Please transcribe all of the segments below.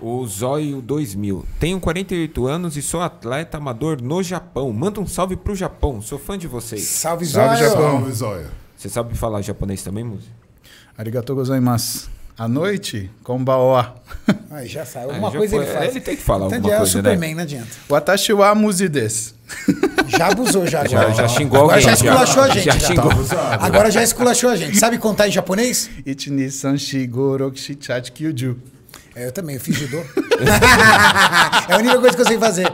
O Zóio 2000. Tenho 48 anos e sou atleta amador no Japão. Manda um salve pro Japão. Sou fã de vocês. Salve, Zóio. Salve, Japão. Salve, Zóio. Você sabe falar japonês também, Muzi? Arigatou gozaimasu. À noite, baó. Aí já saiu. Alguma coisa foi, ele faz. Ele tem que falar Entendi, alguma é coisa, né? Superman, né? não adianta. Watashi wa muzi desu. Já abusou, já. Já, já xingou Agora alguém. já esculachou já, a gente. Já, já. xingou. Tá Agora já esculachou a gente. Sabe contar em japonês? Itinisan shigoro shi go kyuju. É, eu também, eu fiz judô. é a única coisa que eu sei fazer.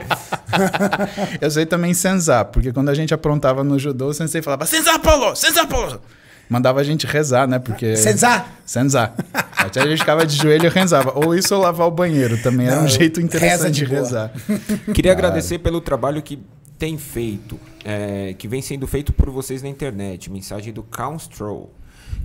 eu sei também senzar, porque quando a gente aprontava no judô, o sensei falava senzar, Paulo! Senzar, Paulo! Mandava a gente rezar, né? Porque... Senzar! Senzar. Até a gente ficava de joelho e rezava. Ou isso ou lavar o banheiro. Também Não, era um jeito interessante de, de rezar. Queria agradecer pelo trabalho que tem feito, é, que vem sendo feito por vocês na internet. Mensagem do Stroll.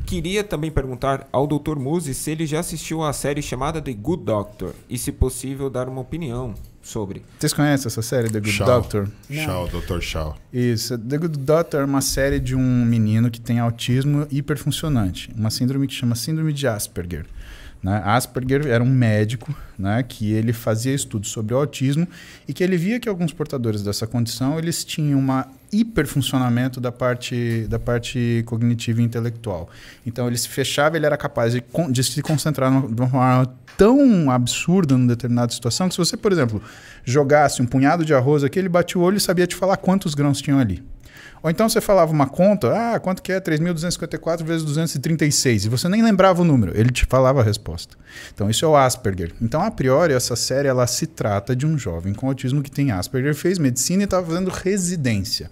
Queria também perguntar ao Dr. Muse se ele já assistiu a série chamada The Good Doctor e, se possível, dar uma opinião sobre. Vocês conhecem essa série, The Good Shaw. Doctor? Shaw, Dr. Shaw. Isso. The Good Doctor é uma série de um menino que tem autismo hiperfuncionante, uma síndrome que chama Síndrome de Asperger. Né? Asperger era um médico né, que ele fazia estudos sobre o autismo e que ele via que alguns portadores dessa condição eles tinham uma hiperfuncionamento da parte, da parte cognitiva e intelectual. Então ele se fechava, ele era capaz de, de se concentrar de uma forma tão absurda numa determinada situação que se você, por exemplo, jogasse um punhado de arroz aqui, ele batia o olho e sabia te falar quantos grãos tinham ali. Ou então você falava uma conta, ah, quanto que é 3.254 vezes 236? E você nem lembrava o número, ele te falava a resposta. Então isso é o Asperger. Então, a priori, essa série ela se trata de um jovem com autismo que tem Asperger, fez medicina e estava tá fazendo residência.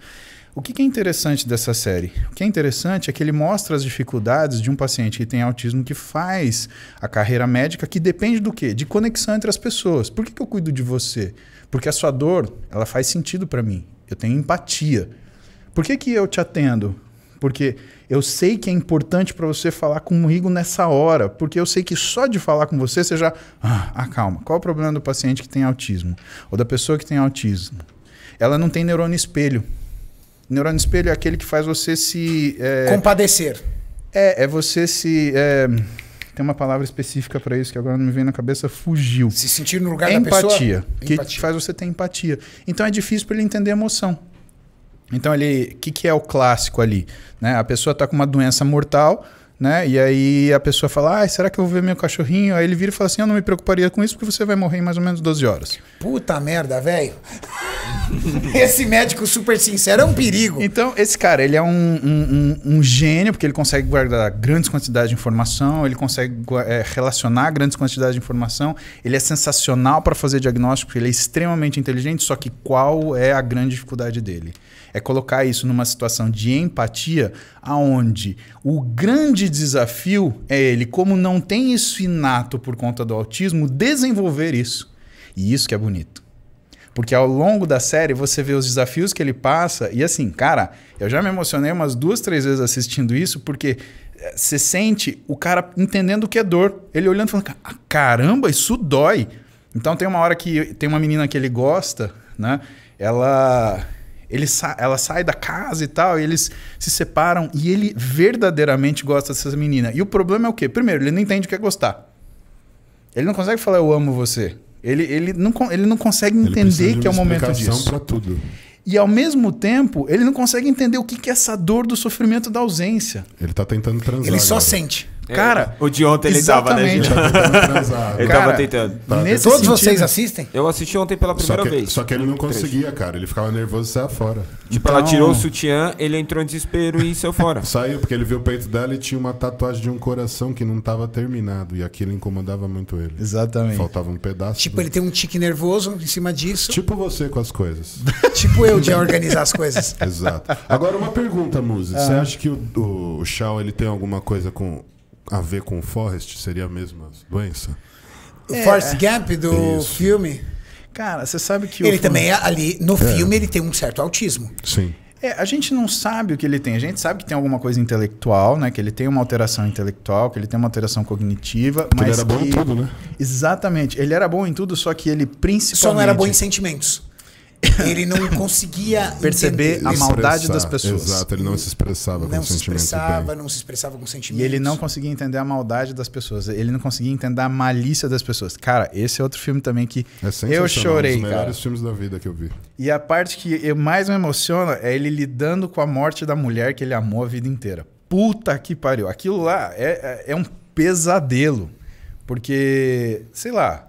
O que é interessante dessa série? O que é interessante é que ele mostra as dificuldades de um paciente que tem autismo que faz a carreira médica, que depende do quê? De conexão entre as pessoas. Por que, que eu cuido de você? Porque a sua dor, ela faz sentido para mim. Eu tenho empatia. Por que, que eu te atendo? Porque eu sei que é importante para você falar comigo nessa hora, porque eu sei que só de falar com você você já. Ah, ah calma. Qual é o problema do paciente que tem autismo? Ou da pessoa que tem autismo? Ela não tem neurônio espelho. Neurônio espelho é aquele que faz você se. É... Compadecer. É, é você se. É... Tem uma palavra específica para isso que agora não me vem na cabeça, fugiu. Se sentir no lugar é da empatia, pessoa. empatia. Que faz você ter empatia. Então é difícil para ele entender emoção. Então, o que, que é o clássico ali? Né? A pessoa está com uma doença mortal, né? E aí a pessoa fala, ah, será que eu vou ver meu cachorrinho? Aí ele vira e fala assim, eu não me preocuparia com isso porque você vai morrer em mais ou menos 12 horas. Puta merda, velho. esse médico super sincero é um perigo. Então, esse cara, ele é um, um, um, um gênio porque ele consegue guardar grandes quantidades de informação, ele consegue é, relacionar grandes quantidades de informação, ele é sensacional para fazer diagnóstico, ele é extremamente inteligente, só que qual é a grande dificuldade dele? É colocar isso numa situação de empatia aonde o grande grande desafio é ele, como não tem isso inato por conta do autismo, desenvolver isso. E isso que é bonito. Porque ao longo da série você vê os desafios que ele passa, e assim, cara, eu já me emocionei umas duas, três vezes assistindo isso, porque eh, você sente o cara entendendo o que é dor. Ele olhando e falando, ah, caramba, isso dói. Então tem uma hora que tem uma menina que ele gosta, né? Ela ele sa ela sai da casa e tal, e eles se separam e ele verdadeiramente gosta dessas meninas. E o problema é o quê? Primeiro, ele não entende o que é gostar. Ele não consegue falar eu amo você. Ele, ele, não, ele não consegue entender que é o momento disso. Pra tudo. E ao mesmo tempo, ele não consegue entender o que, que é essa dor do sofrimento da ausência. Ele tá tentando transar. Ele só agora. sente. É, cara. O de ontem ele tava, né? Gente? ele cara, tava tentando. Todos sentido. vocês assistem? Eu assisti ontem pela primeira só que, vez. Só que ele não conseguia, cara. Ele ficava nervoso e saia fora. Tipo, então... ela tirou o sutiã, ele entrou em desespero e saiu fora. Saiu, porque ele viu o peito dela e tinha uma tatuagem de um coração que não tava terminado. E aquilo incomodava muito ele. Exatamente. Faltava um pedaço. Tipo, do... ele tem um tique nervoso em cima disso. Tipo você com as coisas. tipo eu de organizar as coisas. Exato. Agora, uma pergunta, Musa. Ah. Você acha que o, o, o ele tem alguma coisa com a ver com o Forrest? Seria a mesma doença? O é. Forrest Gump do Isso. filme? Cara, você sabe que... Ele também, é ali no é. filme, ele tem um certo autismo. Sim. É, a gente não sabe o que ele tem. A gente sabe que tem alguma coisa intelectual, né? Que ele tem uma alteração intelectual, que ele tem uma alteração cognitiva. mas ele era que... bom em tudo, né? Exatamente. Ele era bom em tudo, só que ele principalmente. Só não era bom em sentimentos. Ele não conseguia perceber entender. a maldade das pessoas. Exato, ele não se expressava não com se sentimento. Expressava, não se expressava com sentimento. E ele não conseguia entender a maldade das pessoas. Ele não conseguia entender a malícia das pessoas. Cara, esse é outro filme também que é eu chorei, É um dos melhores cara. filmes da vida que eu vi. E a parte que eu mais me emociona é ele lidando com a morte da mulher que ele amou a vida inteira. Puta que pariu. Aquilo lá é, é, é um pesadelo. Porque, sei lá,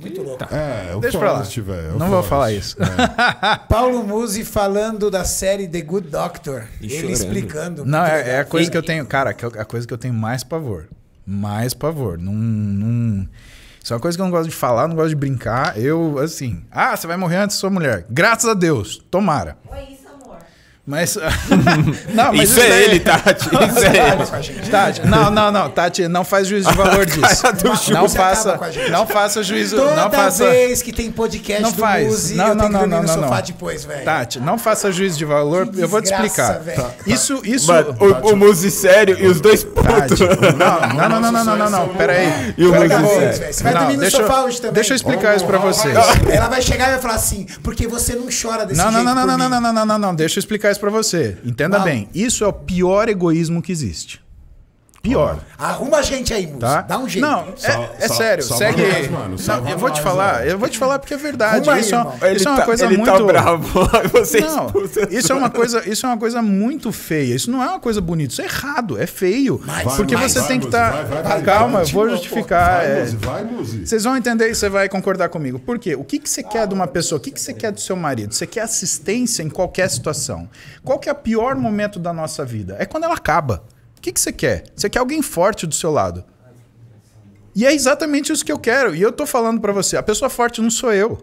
muito louco. Tá. É, o Deixa Forest, velho. Não vou falar isso. É. Paulo Musi falando da série The Good Doctor. E ele chorando. explicando. Não, é, é, a coisa que eu tenho, cara, é a coisa que eu tenho mais pavor. Mais pavor. Não. não... Isso é uma coisa que eu não gosto de falar, não gosto de brincar. Eu, assim. Ah, você vai morrer antes da sua mulher. Graças a Deus. Tomara. Foi isso. Mas. não, mas isso, isso, é daí... ele, Tati. Isso é ele. Tati, não, não, não. Tati, não faz juízo de valor disso. Não, não faça, não faça juízo. Toda não faça... vez que tem podcast não faz. Muzi, não, não, não, não, não, não. Depois, Tati, não faça juízo de valor. eu vou te explicar. Isso, isso. Mas, o, o Muzi sério e os dois pontos. Não, não, não, não, não, não, não. Pera aí. E o Muzi sério. Você vai dormir no sofá hoje também. Deixa eu explicar isso pra vocês. Ela vai chegar e vai falar assim, porque você não chora desse jeito. Não, não, não, não, não, não, não, não, não. Deixa eu explicar isso para você. Entenda bem. Isso é o pior egoísmo que existe. Pior. Arruma a gente aí, Musa. Tá? Dá um jeito. Não, é, é só, sério. Só segue. Nós, mano, não, eu vou te falar, mano. eu vou te falar porque é verdade. isso, é, isso tá, é uma coisa ele muito. Tá bravo. Você não, isso é uma coisa, isso é uma coisa muito feia. Isso não é uma coisa bonita. Isso é errado, é feio. Mas, porque você vai, tem que estar. Tá... calma, eu vou justificar. Vai, é. Muzi, Vocês vão entender e você vai concordar comigo. Por quê? O que, que você quer de uma pessoa? O que, que você quer do seu marido? Você quer assistência em qualquer situação. Qual que é o pior momento da nossa vida? É quando ela acaba. O que, que você quer? Você quer alguém forte do seu lado. E é exatamente isso que eu quero. E eu tô falando para você, a pessoa forte não sou eu.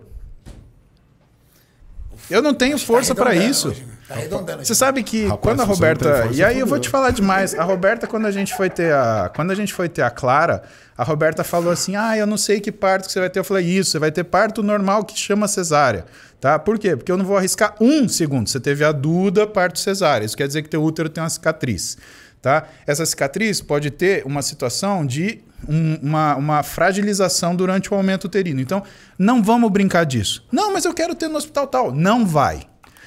Eu não tenho tá força tá para isso. tá você sabe que Rapaz, quando a Roberta, e aí eu vou te falar demais, a Roberta quando a gente foi ter a, quando a gente foi ter a Clara, a Roberta falou assim: "Ah, eu não sei que parto que você vai ter". Eu falei: "Isso, você vai ter parto normal que chama cesárea". Tá? Por quê? Porque eu não vou arriscar um segundo. Você teve a Duda, parto cesárea. Isso quer dizer que teu útero tem uma cicatriz. Tá? Essa cicatriz pode ter uma situação de um, uma, uma fragilização durante o aumento uterino. Então, não vamos brincar disso. Não, mas eu quero ter no hospital tal. Não vai.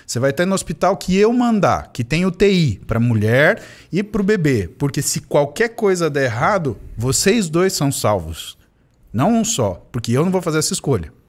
Você vai ter no hospital que eu mandar, que tem UTI para mulher e para o bebê. Porque se qualquer coisa der errado, vocês dois são salvos. Não um só, porque eu não vou fazer essa escolha.